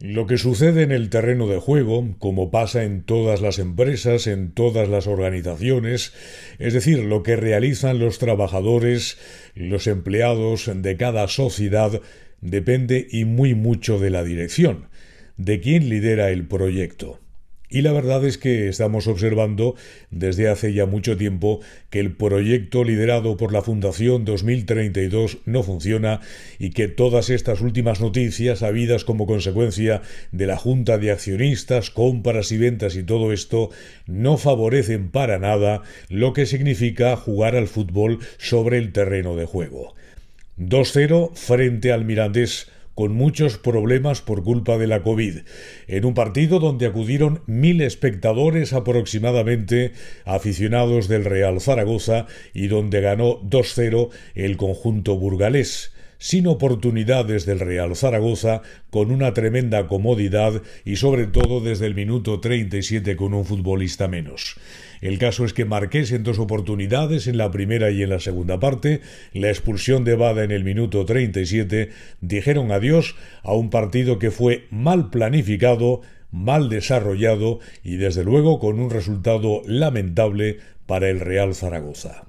Lo que sucede en el terreno de juego, como pasa en todas las empresas, en todas las organizaciones, es decir, lo que realizan los trabajadores, los empleados de cada sociedad, depende y muy mucho de la dirección, de quién lidera el proyecto. Y la verdad es que estamos observando desde hace ya mucho tiempo que el proyecto liderado por la Fundación 2032 no funciona y que todas estas últimas noticias habidas como consecuencia de la Junta de Accionistas, compras y ventas y todo esto no favorecen para nada lo que significa jugar al fútbol sobre el terreno de juego. 2-0 frente al Mirandés con muchos problemas por culpa de la COVID, en un partido donde acudieron mil espectadores aproximadamente aficionados del Real Zaragoza y donde ganó 2-0 el conjunto burgalés sin oportunidades del Real Zaragoza, con una tremenda comodidad y sobre todo desde el minuto 37 con un futbolista menos. El caso es que Marqués en dos oportunidades, en la primera y en la segunda parte, la expulsión de Bada en el minuto 37, dijeron adiós a un partido que fue mal planificado, mal desarrollado y desde luego con un resultado lamentable para el Real Zaragoza.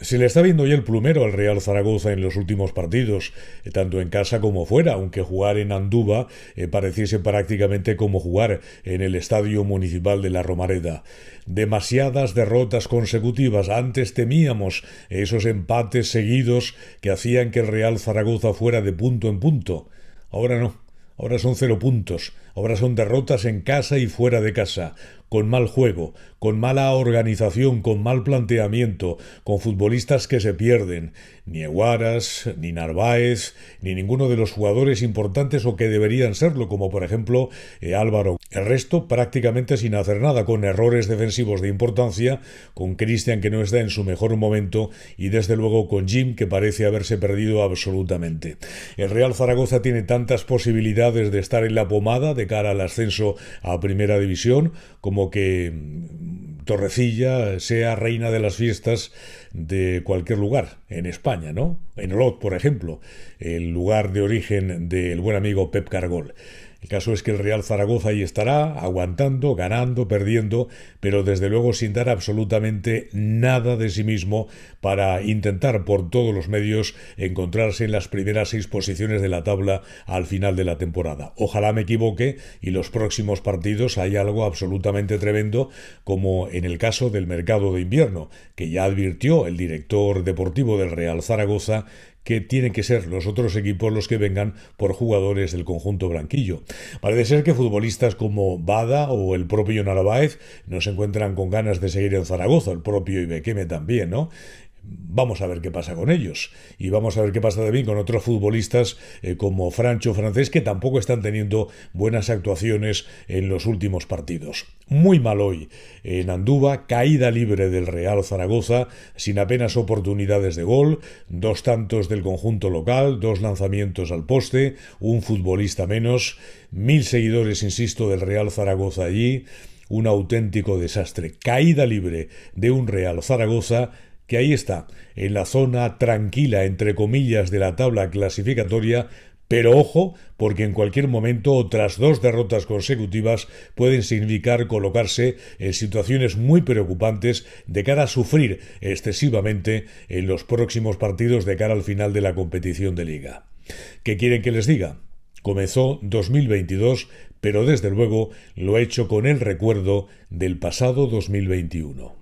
Se le está viendo ya el plumero al Real Zaragoza en los últimos partidos, eh, tanto en casa como fuera, aunque jugar en Anduba eh, pareciese prácticamente como jugar en el Estadio Municipal de La Romareda. Demasiadas derrotas consecutivas, antes temíamos esos empates seguidos que hacían que el Real Zaragoza fuera de punto en punto. Ahora no, ahora son cero puntos, ahora son derrotas en casa y fuera de casa con mal juego, con mala organización, con mal planteamiento, con futbolistas que se pierden. Ni Eguaras, ni Narváez, ni ninguno de los jugadores importantes o que deberían serlo, como por ejemplo eh, Álvaro. El resto prácticamente sin hacer nada, con errores defensivos de importancia, con Cristian que no está en su mejor momento y desde luego con Jim que parece haberse perdido absolutamente. El Real Zaragoza tiene tantas posibilidades de estar en la pomada de cara al ascenso a Primera División como que mm, Torrecilla sea reina de las fiestas de cualquier lugar, en España, ¿no? En Olot, por ejemplo, el lugar de origen del buen amigo Pep Cargol. El caso es que el Real Zaragoza ahí estará, aguantando, ganando, perdiendo, pero desde luego sin dar absolutamente nada de sí mismo para intentar por todos los medios encontrarse en las primeras seis posiciones de la tabla al final de la temporada. Ojalá me equivoque y los próximos partidos hay algo absolutamente tremendo, como en el caso del mercado de invierno, que ya advirtió el director deportivo del Real Zaragoza que tienen que ser los otros equipos los que vengan por jugadores del conjunto blanquillo. Parece ser que futbolistas como Bada o el propio Narváez no se encuentran con ganas de seguir en Zaragoza, el propio Ibequeme también, ¿no? Vamos a ver qué pasa con ellos. Y vamos a ver qué pasa también con otros futbolistas eh, como Francho Francés, que tampoco están teniendo buenas actuaciones en los últimos partidos. Muy mal hoy en Andúba, caída libre del Real Zaragoza, sin apenas oportunidades de gol, dos tantos del conjunto local, dos lanzamientos al poste, un futbolista menos, mil seguidores, insisto, del Real Zaragoza allí. Un auténtico desastre. Caída libre de un Real Zaragoza que ahí está, en la zona tranquila, entre comillas, de la tabla clasificatoria, pero ojo, porque en cualquier momento otras dos derrotas consecutivas pueden significar colocarse en situaciones muy preocupantes de cara a sufrir excesivamente en los próximos partidos de cara al final de la competición de liga. ¿Qué quieren que les diga? Comenzó 2022, pero desde luego lo he hecho con el recuerdo del pasado 2021.